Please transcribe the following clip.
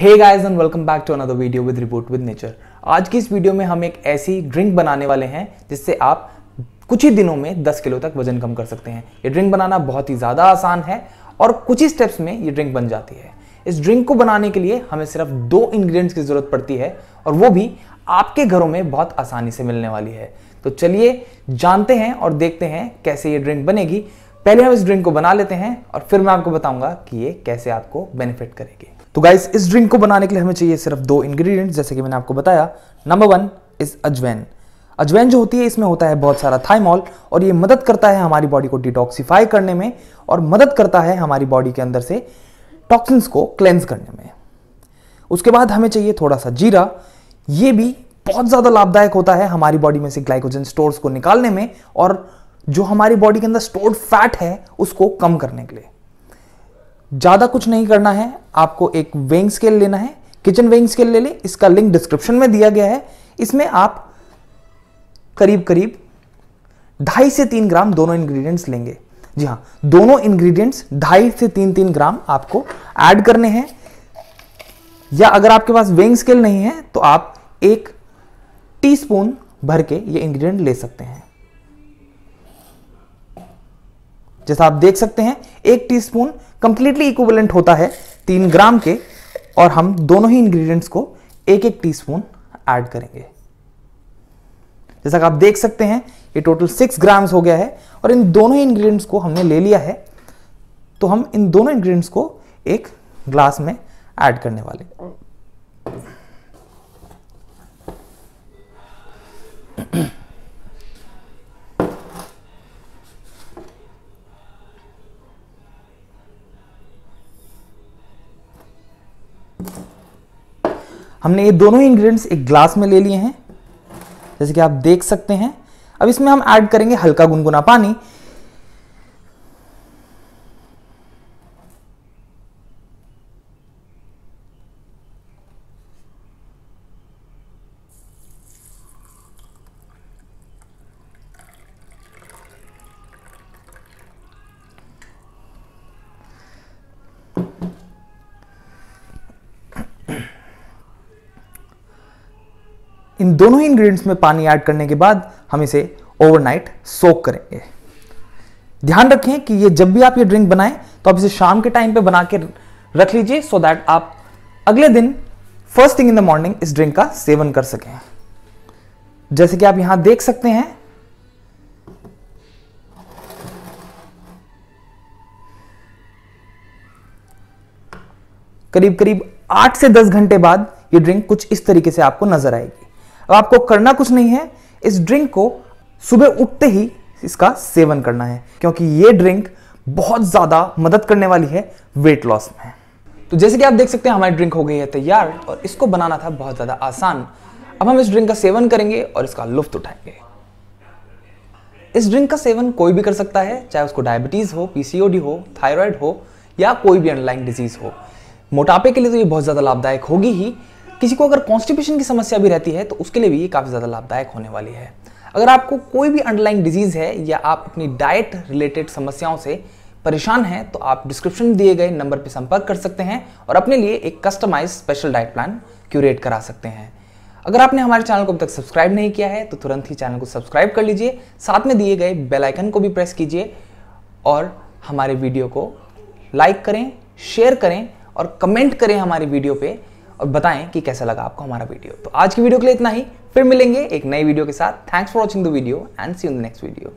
hey guys and welcome back to another video with report with nature आज की इस video में हम एक ऐसी ड्रिंक बनाने वाले हैं जिससे आप कुछ ही दिनों में 10 किलो तक वजन कम कर सकते हैं ये ड्रिंक बनाना बहुत ही ज़्यादा आसान है और कुछ ही स्टेप्स में ये ड्रिंक बन जाती है इस ड्रिंक को बनाने के लिए हमें सिर्फ दो इन्ग्रीडियंट्स की ज़रूरत पड़ती है और वो भी आपके घरों में बहुत आसानी से मिलने वाली है तो चलिए जानते हैं और देखते हैं कैसे ये ड्रिंक बनेगी पहले हम इस ड्रिंक को बना लेते हैं और फिर मैं आपको बताऊंगा कि ये कैसे आपको बेनिफिट करेगी तो गाइस इस ड्रिंक को बनाने के लिए हमें चाहिए सिर्फ दो इंग्रेडिएंट्स जैसे कि मैंने आपको बताया नंबर वन इज़ अजवैन अजवैन जो होती है इसमें होता है बहुत सारा थाइमॉल और ये मदद करता है हमारी बॉडी को डिटॉक्सीफाई करने में और मदद करता है हमारी बॉडी के अंदर से टॉक्सिन्स को क्लेंस करने में उसके बाद हमें चाहिए थोड़ा सा जीरा ये भी बहुत ज़्यादा लाभदायक होता है हमारी बॉडी में से ग्लाइकोजन स्टोर्स को निकालने में और जो हमारी बॉडी के अंदर स्टोर्ड फैट है उसको कम करने के लिए ज़्यादा कुछ नहीं करना है आपको एक वेइंग स्केल लेना है किचन वेइंग स्केल ले ले इसका लिंक डिस्क्रिप्शन में दिया गया है इसमें आप करीब करीब ढाई से तीन ग्राम दोनों इंग्रेडिएंट्स लेंगे जी हाँ दोनों इंग्रेडिएंट्स ढाई से तीन तीन ग्राम आपको ऐड करने हैं या अगर आपके पास वेइंग स्केल नहीं है तो आप एक टीस्पून भर के ये इंग्रेडिएंट ले सकते हैं जैसा आप देख सकते हैं एक टीस्पून कंप्लीटली इक्विवेलेंट होता है तीन ग्राम के और हम दोनों ही इंग्रेडिएंट्स को एक एक टीस्पून ऐड करेंगे जैसा कि आप देख सकते हैं ये टोटल सिक्स ग्राम्स हो गया है और इन दोनों ही इंग्रेडिएंट्स को हमने ले लिया है तो हम इन दोनों इंग्रेडिएंट्स को एक ग्लास में ऐड करने वाले हमने ये दोनों इंग्रेडिएंट्स एक ग्लास में ले लिए हैं जैसे कि आप देख सकते हैं अब इसमें हम ऐड करेंगे हल्का गुनगुना पानी इन दोनों ही इंग्रेडिएंट्स में पानी ऐड करने के बाद हम इसे ओवरनाइट सोक करेंगे ध्यान रखें कि ये जब भी आप ये ड्रिंक बनाएं तो आप इसे शाम के टाइम पे बना के रख लीजिए सो दैट आप अगले दिन first thing in the morning इस ड्रिंक का सेवन कर सकें जैसे कि आप यहां देख सकते हैं करीब करीब आठ से दस घंटे बाद ये ड्रिंक कुछ इस तरीके से आपको नजर आएगी अब आपको करना कुछ नहीं है इस ड्रिंक को सुबह उठते ही इसका सेवन करना है क्योंकि ये ड्रिंक बहुत ज़्यादा मदद करने वाली है वेट लॉस में तो जैसे कि आप देख सकते हैं हमारी ड्रिंक हो गई है तैयार और इसको बनाना था बहुत ज़्यादा आसान अब हम इस ड्रिंक का सेवन करेंगे और इसका लुफ्त उठाएंगे इस ड्रिंक का सेवन कोई भी कर सकता है चाहे उसको डायबिटीज़ हो पीसीओडी हो थायराइड हो या कोई भी अंडरलाइन डिजीज़ हो मोटापे के लिए तो ये बहुत ज़्यादा लाभदायक होगी ही किसी को अगर कॉन्स्टिपेशन की समस्या भी रहती है तो उसके लिए भी ये काफ़ी ज़्यादा लाभदायक होने वाली है अगर आपको कोई भी अंडरलाइन डिजीज़ है या आप अपनी डाइट रिलेटेड समस्याओं से परेशान हैं तो आप डिस्क्रिप्शन दिए गए नंबर पर संपर्क कर सकते हैं और अपने लिए एक customize special diet plan curate करा सकते हैं अगर आपने हमारे चैनल को अब तक सब्सक्राइब नहीं किया है तो तुरंत ही चैनल को सब्सक्राइब कर लीजिए साथ में दिए गए बेल आइकन को भी प्रेस कीजिए और हमारे वीडियो को लाइक करें शेयर करें और कमेंट करें हमारे वीडियो पे और बताएं कि कैसा लगा आपको हमारा वीडियो तो आज की वीडियो के लिए इतना ही फिर मिलेंगे एक नई वीडियो के साथ thanks for watching the video and see in the next video